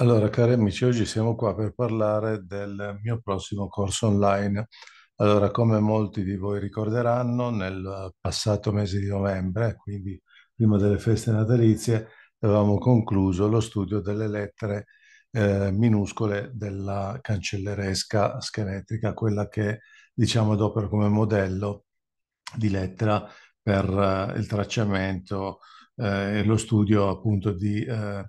Allora, cari amici, oggi siamo qua per parlare del mio prossimo corso online. Allora, come molti di voi ricorderanno, nel passato mese di novembre, quindi prima delle feste natalizie, avevamo concluso lo studio delle lettere eh, minuscole della cancelleresca scheletrica, quella che diciamo adopera come modello di lettera per eh, il tracciamento eh, e lo studio appunto di eh,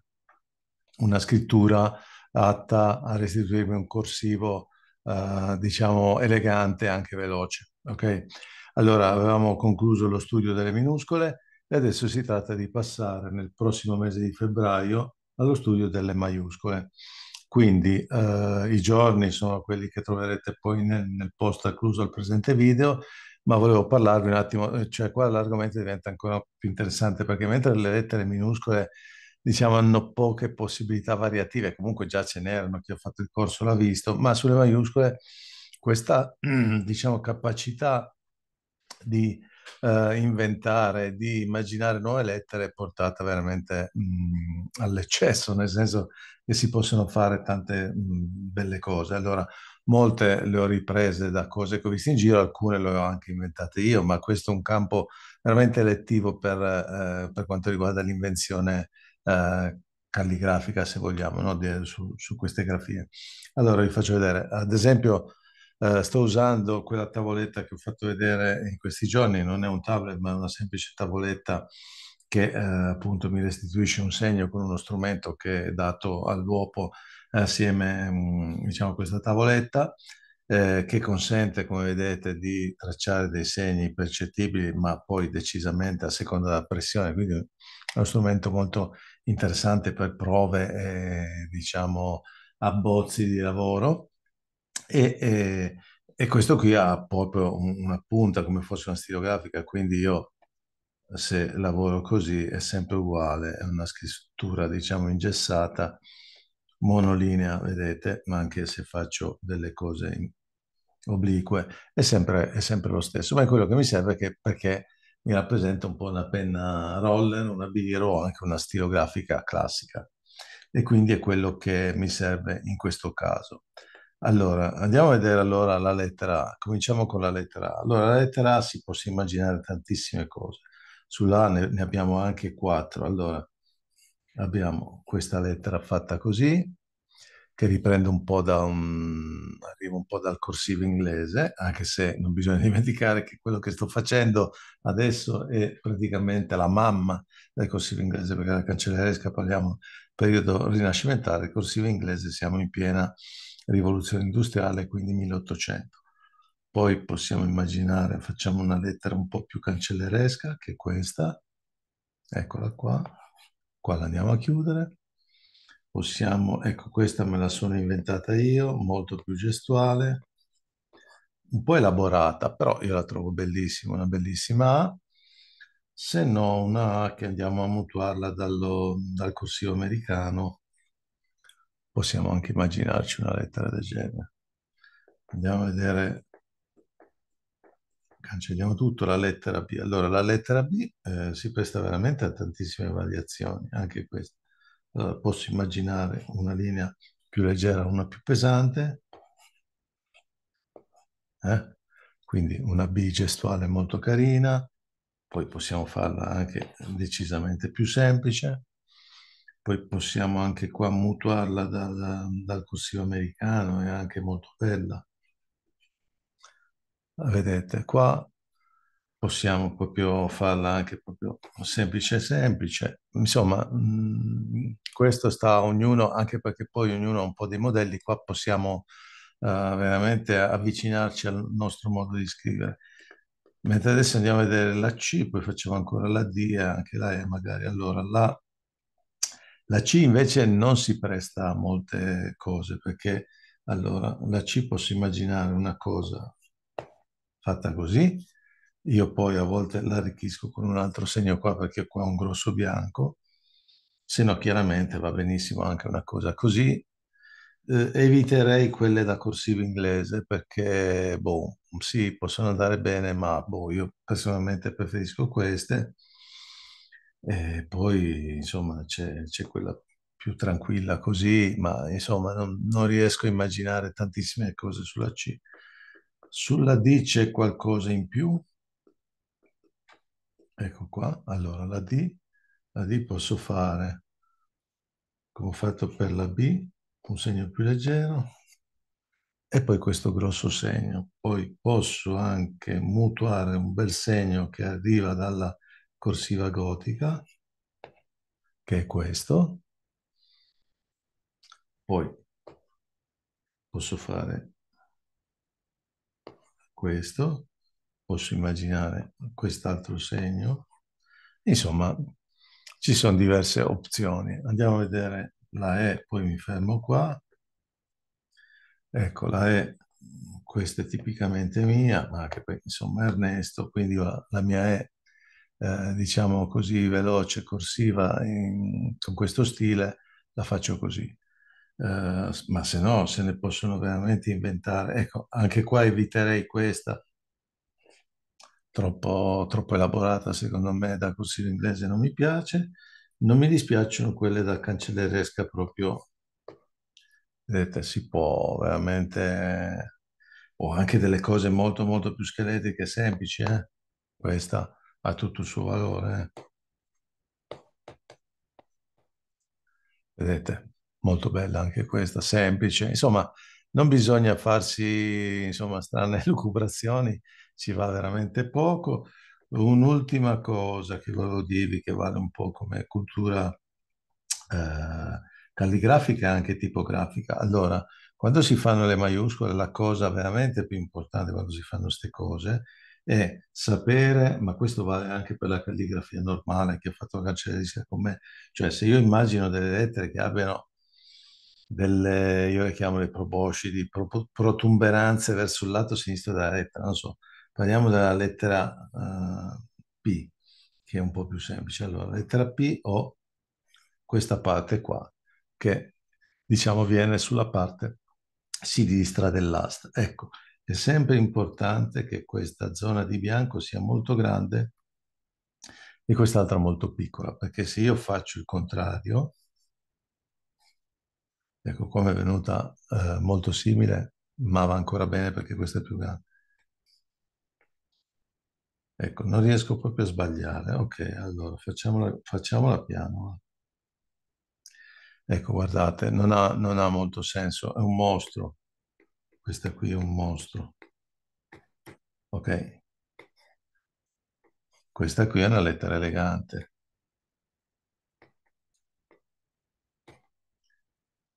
una scrittura atta a restituirmi un corsivo, eh, diciamo, elegante e anche veloce. Ok? Allora, avevamo concluso lo studio delle minuscole e adesso si tratta di passare nel prossimo mese di febbraio allo studio delle maiuscole. Quindi eh, i giorni sono quelli che troverete poi nel, nel post accluso al presente video, ma volevo parlarvi un attimo, eh, cioè qua l'argomento diventa ancora più interessante perché mentre le lettere minuscole diciamo, hanno poche possibilità variative, comunque già ce n'erano, chi ha fatto il corso l'ha visto, ma sulle maiuscole questa diciamo, capacità di eh, inventare, di immaginare nuove lettere è portata veramente mh, mm, all'eccesso, nel senso che si possono fare tante mh, mm, belle cose. Allora, molte le ho riprese da cose che ho visto in giro, alcune le ho anche inventate io, ma questo è un campo veramente elettivo per, eh, per quanto riguarda l'invenzione eh, calligrafica, se vogliamo, no? De, su, su, queste grafie. Allora vi faccio vedere, ad esempio eh, sto usando quella tavoletta che ho fatto vedere in questi giorni, non è un tablet ma è una semplice tavoletta che eh, appunto mi restituisce un segno con uno strumento che è dato all'uopo assieme mm, diciamo, a questa tavoletta eh, che consente, come vedete, di tracciare dei segni percettibili, ma poi decisamente a seconda della pressione, quindi è uno strumento molto interessante per prove, eh, diciamo, abbozzi di lavoro. E, eh, e questo qui ha proprio una punta come fosse una stilografica, quindi io se lavoro così è sempre uguale, è una scrittura diciamo ingessata, monolinea, vedete, ma anche se faccio delle cose in, oblique, è sempre, è sempre, lo stesso, ma è quello che mi serve che, perché mi rappresenta un po' una penna roller, una Biro o anche una stilografica classica e quindi è quello che mi serve in questo caso. Allora, andiamo a vedere allora la lettera A. Cominciamo con la lettera A. Allora, la lettera A si possono immaginare tantissime cose. Sulla A ne, ne abbiamo anche quattro. Allora, abbiamo questa lettera fatta così, che riprende un po' da un, arriva un po' dal corsivo inglese, anche se non bisogna dimenticare che quello che sto facendo adesso è praticamente la mamma del corsivo inglese, perché la cancelleresca parliamo periodo rinascimentale, il corsivo inglese siamo in piena rivoluzione industriale, quindi 1800. Poi possiamo immaginare, facciamo una lettera un po' più cancelleresca che è questa, eccola qua, qua la andiamo a chiudere possiamo, ecco questa me la sono inventata io, molto più gestuale, un po' elaborata, però io la trovo bellissima, una bellissima A, se no una A che andiamo a mutuarla dallo, dal corsivo americano, possiamo anche immaginarci una lettera del genere. Andiamo a vedere, cancelliamo tutto, la lettera B. Allora, la lettera B eh, si presta veramente a tantissime variazioni, anche questa. Eh, posso immaginare una linea più leggera, una più pesante, eh? quindi una B gestuale molto carina, poi possiamo farla anche decisamente più semplice, poi possiamo anche qua mutuarla da, dal corsivo americano, è anche molto bella. Vedete, qua possiamo proprio farla anche proprio semplice semplice insomma mh, mm, questo sta a ognuno anche perché poi ognuno ha un po' dei modelli qua possiamo uh, veramente avvicinarci al nostro modo di scrivere mentre adesso andiamo a vedere la C poi facciamo ancora la D e anche la E magari allora la, la C invece non si presta a molte cose perché allora la C posso immaginare una cosa fatta così io poi a volte l'arricchisco con un altro segno qua perché qua ho un grosso bianco, se no chiaramente va benissimo anche una cosa così. Eh, eviterei quelle da corsivo inglese perché, boh, sì, possono andare bene, ma boh, io personalmente preferisco queste. E poi, insomma, c'è, c'è quella più tranquilla così, ma insomma, non, non riesco a immaginare tantissime cose sulla C. Sulla D c'è qualcosa in più? Ecco qua, allora la D, la D posso fare come ho fatto per la B, un segno più leggero e poi questo grosso segno. Poi posso anche mutuare un bel segno che arriva dalla corsiva gotica, che è questo. Poi posso fare questo posso immaginare quest'altro segno. Insomma, ci sono diverse opzioni. Andiamo a vedere la E, poi mi fermo qua. Ecco, la E, questa è tipicamente mia, ma anche perché insomma Ernesto, quindi la, la mia E, eh, diciamo così, veloce, corsiva, in, con questo stile, la faccio così. Eh, ma se no, se ne possono veramente inventare. Ecco, anche qua eviterei questa, troppo, troppo elaborata secondo me da corsivo inglese non mi piace. Non mi dispiacciono quelle da cancelleresca proprio, vedete, si può veramente, o anche delle cose molto molto più scheletriche e semplici, eh? questa ha tutto il suo valore. Eh? Vedete, molto bella anche questa, semplice, insomma, non bisogna farsi insomma, strane lucubrazioni ci va veramente poco. Un'ultima cosa che volevo dirvi che vale un po' come cultura eh, calligrafica e anche tipografica. Allora, quando si fanno le maiuscole, la cosa veramente più importante quando si fanno queste cose è sapere, ma questo vale anche per la calligrafia normale che ha fatto la cancelleristica con me, cioè se io immagino delle lettere che abbiano delle, io le chiamo le proboscidi, protuberanze verso il lato sinistro della lettera, non so, Parliamo della lettera uh, P, che è un po' più semplice. Allora, lettera P ho questa parte qua, che diciamo viene sulla parte sinistra dell'asta. Ecco, è sempre importante che questa zona di bianco sia molto grande e quest'altra molto piccola, perché se io faccio il contrario, ecco come è venuta eh, molto simile, ma va ancora bene perché questa è più grande. Ecco, non riesco proprio a sbagliare. Ok, allora facciamola, facciamola piano. Ecco, guardate, non ha, non ha molto senso, è un mostro. Questa qui è un mostro. Ok. Questa qui è una lettera elegante.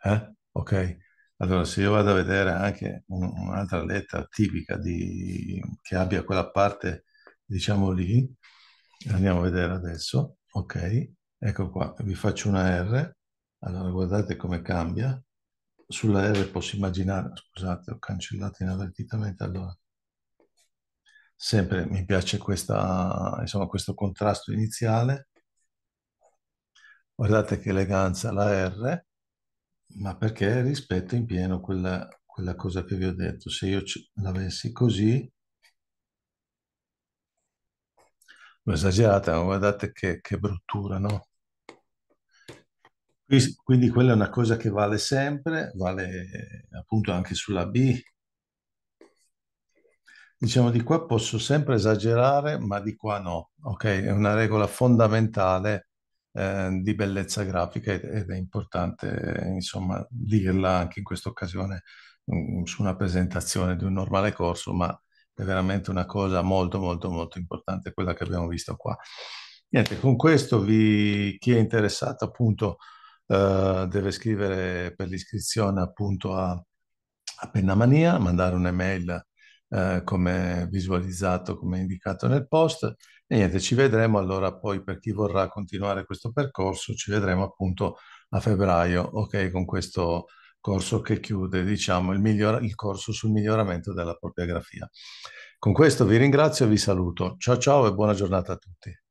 Eh? Ok. Allora, se io vado a vedere anche un'altra lettera tipica di, che abbia quella parte diciamo lì, andiamo a vedere adesso, ok, ecco qua, vi faccio una R, allora guardate come cambia, sulla R posso immaginare, scusate, ho cancellato inavvertitamente, allora, sempre mi piace questa, insomma, questo contrasto iniziale, guardate che eleganza la R, ma perché rispetto in pieno quella, quella cosa che vi ho detto, se io l'avessi così, esagerata, ma guardate che, che bruttura, no? Quindi quella è una cosa che vale sempre, vale appunto anche sulla B. Diciamo di qua posso sempre esagerare, ma di qua no. Ok, è una regola fondamentale eh, di bellezza grafica ed è importante, insomma, dirla anche in questa occasione mm, su una presentazione di un normale corso, ma è veramente una cosa molto molto molto importante quella che abbiamo visto qua. Niente, con questo vi, chi è interessato appunto eh, deve scrivere per l'iscrizione appunto a, a Pennamania, mandare un'email eh, come visualizzato, come indicato nel post e niente, ci vedremo allora poi per chi vorrà continuare questo percorso, ci vedremo appunto a febbraio, ok, con questo corso che chiude diciamo, il, miglior- il corso sul miglioramento della propria grafia. Con questo vi ringrazio e vi saluto. Ciao ciao e buona giornata a tutti.